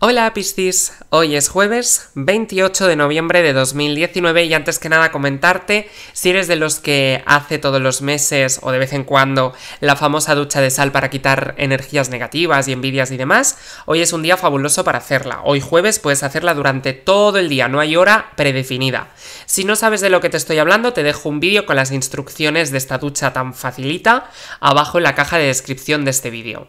Hola Piscis, hoy es jueves 28 de noviembre de 2019 y antes que nada comentarte si eres de los que hace todos los meses o de vez en cuando la famosa ducha de sal para quitar energías negativas y envidias y demás, hoy es un día fabuloso para hacerla. Hoy jueves puedes hacerla durante todo el día, no hay hora predefinida. Si no sabes de lo que te estoy hablando, te dejo un vídeo con las instrucciones de esta ducha tan facilita abajo en la caja de descripción de este vídeo.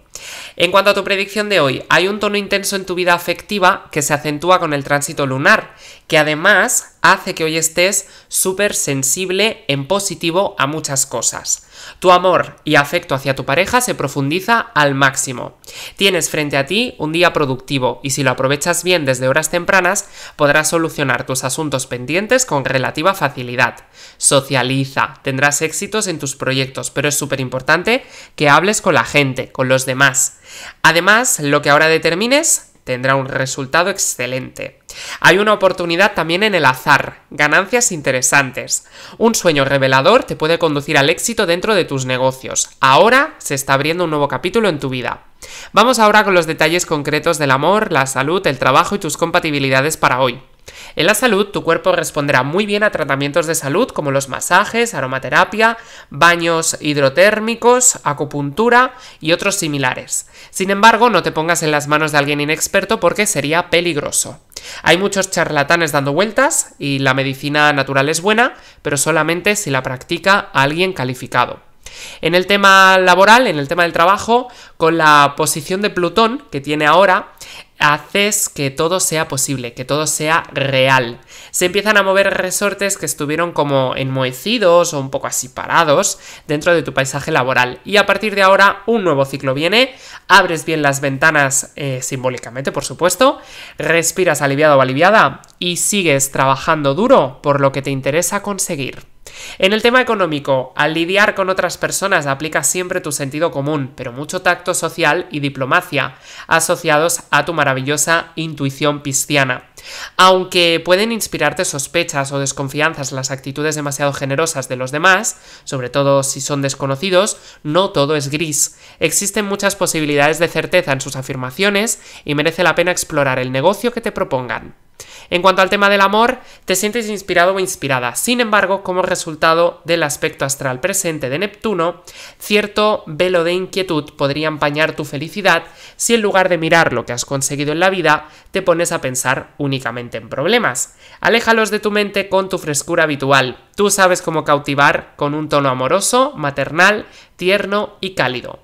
En cuanto a tu predicción de hoy, ¿hay un tono intenso en tu vida afectiva que se acentúa con el tránsito lunar, que además hace que hoy estés súper sensible en positivo a muchas cosas. Tu amor y afecto hacia tu pareja se profundiza al máximo. Tienes frente a ti un día productivo y si lo aprovechas bien desde horas tempranas podrás solucionar tus asuntos pendientes con relativa facilidad. Socializa, tendrás éxitos en tus proyectos, pero es súper importante que hables con la gente, con los demás. Además, lo que ahora determines tendrá un resultado excelente. Hay una oportunidad también en el azar, ganancias interesantes. Un sueño revelador te puede conducir al éxito dentro de tus negocios. Ahora se está abriendo un nuevo capítulo en tu vida. Vamos ahora con los detalles concretos del amor, la salud, el trabajo y tus compatibilidades para hoy. En la salud, tu cuerpo responderá muy bien a tratamientos de salud como los masajes, aromaterapia, baños hidrotérmicos, acupuntura y otros similares. Sin embargo, no te pongas en las manos de alguien inexperto porque sería peligroso. Hay muchos charlatanes dando vueltas y la medicina natural es buena, pero solamente si la practica alguien calificado. En el tema laboral, en el tema del trabajo, con la posición de Plutón que tiene ahora, haces que todo sea posible, que todo sea real. Se empiezan a mover resortes que estuvieron como enmohecidos o un poco así parados dentro de tu paisaje laboral. Y a partir de ahora un nuevo ciclo viene, abres bien las ventanas eh, simbólicamente, por supuesto, respiras aliviado o aliviada y sigues trabajando duro por lo que te interesa conseguir. En el tema económico, al lidiar con otras personas aplica siempre tu sentido común, pero mucho tacto social y diplomacia, asociados a tu maravillosa intuición pisciana. Aunque pueden inspirarte sospechas o desconfianzas las actitudes demasiado generosas de los demás, sobre todo si son desconocidos, no todo es gris. Existen muchas posibilidades de certeza en sus afirmaciones y merece la pena explorar el negocio que te propongan. En cuanto al tema del amor, te sientes inspirado o inspirada. Sin embargo, como resultado del aspecto astral presente de Neptuno, cierto velo de inquietud podría empañar tu felicidad si en lugar de mirar lo que has conseguido en la vida, te pones a pensar únicamente en problemas. Aléjalos de tu mente con tu frescura habitual. Tú sabes cómo cautivar con un tono amoroso, maternal, tierno y cálido.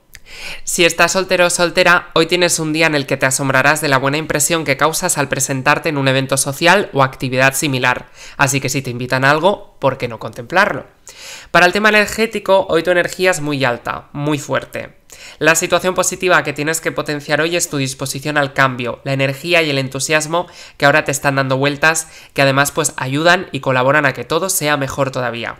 Si estás soltero o soltera, hoy tienes un día en el que te asombrarás de la buena impresión que causas al presentarte en un evento social o actividad similar, así que si te invitan a algo, ¿por qué no contemplarlo? Para el tema energético, hoy tu energía es muy alta, muy fuerte. La situación positiva que tienes que potenciar hoy es tu disposición al cambio, la energía y el entusiasmo que ahora te están dando vueltas, que además pues ayudan y colaboran a que todo sea mejor todavía.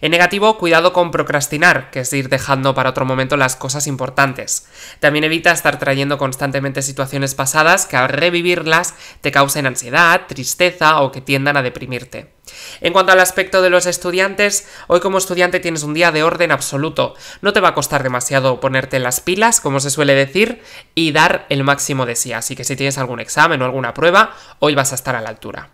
En negativo, cuidado con procrastinar, que es ir dejando para otro momento las cosas importantes. También evita estar trayendo constantemente situaciones pasadas que al revivirlas te causen ansiedad, tristeza o que tiendan a deprimirte. En cuanto al aspecto de los estudiantes, hoy como estudiante tienes un día de orden absoluto. No te va a costar demasiado ponerte las pilas, como se suele decir, y dar el máximo de sí. Así que si tienes algún examen o alguna prueba, hoy vas a estar a la altura.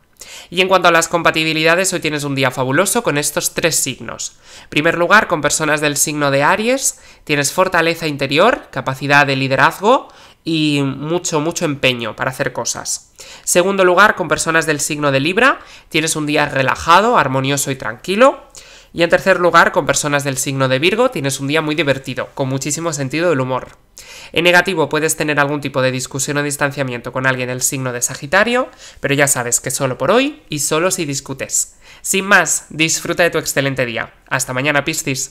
Y en cuanto a las compatibilidades, hoy tienes un día fabuloso con estos tres signos. En primer lugar, con personas del signo de Aries, tienes fortaleza interior, capacidad de liderazgo y mucho, mucho empeño para hacer cosas. Segundo lugar, con personas del signo de Libra, tienes un día relajado, armonioso y tranquilo. Y en tercer lugar, con personas del signo de Virgo tienes un día muy divertido, con muchísimo sentido del humor. En negativo puedes tener algún tipo de discusión o distanciamiento con alguien del signo de Sagitario, pero ya sabes que solo por hoy y solo si discutes. Sin más, disfruta de tu excelente día. Hasta mañana, Piscis.